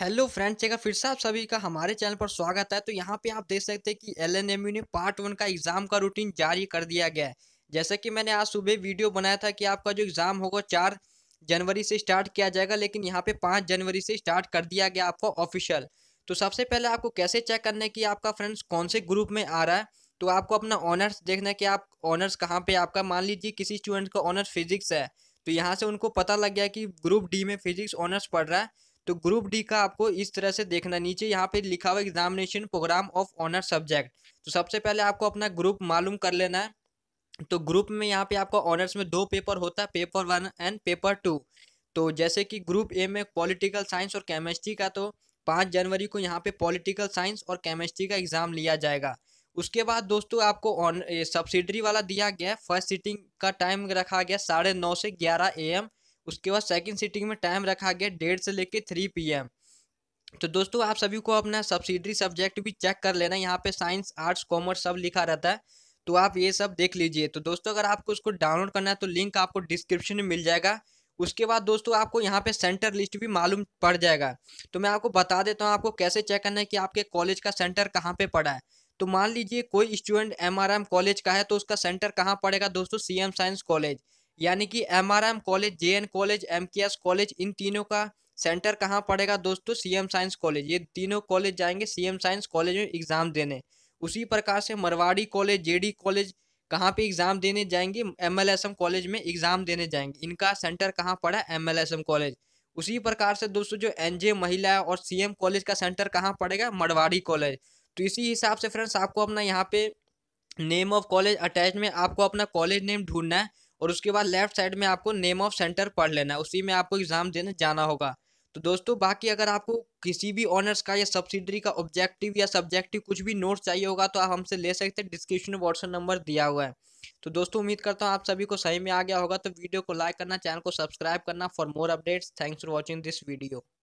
hello friends एक फिर से आप सभी का हमारे चैनल पर स्वागत है तो यहाँ पे आप देख सकते हैं कि एल ने पार्ट वन का एग्ज़ाम का रूटीन जारी कर दिया गया है जैसे कि मैंने आज सुबह वीडियो बनाया था कि आपका जो एग्ज़ाम होगा चार जनवरी से स्टार्ट किया जाएगा लेकिन यहाँ पे पाँच जनवरी से स्टार्ट कर दिया गया आपका ऑफिशियल तो सबसे पहले आपको कैसे चेक करना है कि आपका फ्रेंड्स कौन से ग्रुप में आ रहा है तो आपको अपना ऑनर्स देखना है कि आप ऑनर्स कहाँ पर आपका मान लीजिए किसी स्टूडेंट का ऑनर्स फिजिक्स है तो यहाँ से उनको पता लग गया कि ग्रुप डी में फिजिक्स ऑनर्स पढ़ रहा है तो ग्रुप डी का आपको इस तरह से देखना नीचे यहाँ पे लिखा हुआ examination programme of honour subject तो सबसे पहले आपको अपना ग्रुप मालूम कर लेना है तो ग्रुप में यहाँ पे आपका ऑनर्स में दो पेपर होता है paper one and paper two तो जैसे कि ग्रुप ए में पॉलिटिकल साइंस और केमिस्ट्री का तो पाँच जनवरी को यहाँ पे पॉलिटिकल साइंस और केमिस्ट्री का एग्ज़ाम लिया जाएगा उसके बाद दोस्तों आपको ऑन सब्सिडरी वाला दिया गया है फर्स्ट सीटिंग का टाइम रखा गया साढ़े नौ से ग्यारह ए एम उसके बाद सेकंड सीटिंग में टाइम रखा गया डेढ़ से लेकर थ्री पीएम तो दोस्तों आप सभी को अपना सब्सिडरी सब्जेक्ट भी चेक कर लेना यहाँ पे साइंस आर्ट्स कॉमर्स सब लिखा रहता है तो आप ये सब देख लीजिए तो दोस्तों अगर आपको उसको डाउनलोड करना है तो लिंक आपको डिस्क्रिप्शन में मिल जाएगा उसके बाद दोस्तों आपको यहाँ पे सेंटर लिस्ट भी मालूम पड़ जाएगा तो मैं आपको बता देता हूँ आपको कैसे चेक करना है कि आपके कॉलेज का सेंटर कहाँ पे पड़ा है तो मान लीजिए कोई स्टूडेंट एमआरएम कॉलेज का है तो उसका सेंटर कहाँ पड़ेगा दोस्तों सीएम साइंस कॉलेज यानी कि MRM college N college MKS college इन तीनों का सेंटर कहाँ पड़ेगा दोस्तों सीएम साइंस कॉलेज ये तीनों कॉलेज जाएंगे सीएम साइंस कॉलेज में एग्जाम देने उसी प्रकार से मरवाड़ी कॉलेज जेडी कॉलेज कहाँ पे एग्जाम देने जाएंगे एमएलएसएम कॉलेज में एग्जाम देने जाएंगे इनका सेंटर कहाँ पड़ा एम कॉलेज उसी प्रकार से दोस्तों जो जे महिला और एम कॉलेज का सेंटर कहाँ पड़ेगा मरवाड़ी कॉलेज तो इसी हिसाब से फ्रेंड्स आपको अपना यहाँ पे नेम ऑफ कॉलेज अटैच में आपको अपना कॉलेज नेम ढूंढना है और उसके बाद लेफ्ट साइड में आपको नेम ऑफ सेंटर पढ़ लेना है उसी में आपको एग्ज़ाम देने जाना होगा तो दोस्तों बाकी अगर आपको किसी भी ऑनर्स का या सब्सिडरी का ऑब्जेक्टिव या सब्जेक्टिव कुछ भी नोट्स चाहिए होगा तो आप हमसे ले सकते हैं डिस्क्रिप्शन में व्हाट्सअप नंबर दिया हुआ है तो दोस्तों उम्मीद करता हूँ आप सभी को सही में आ गया होगा तो वीडियो को लाइक करना चैनल को सब्सक्राइब करना for more updates thanks for watching this video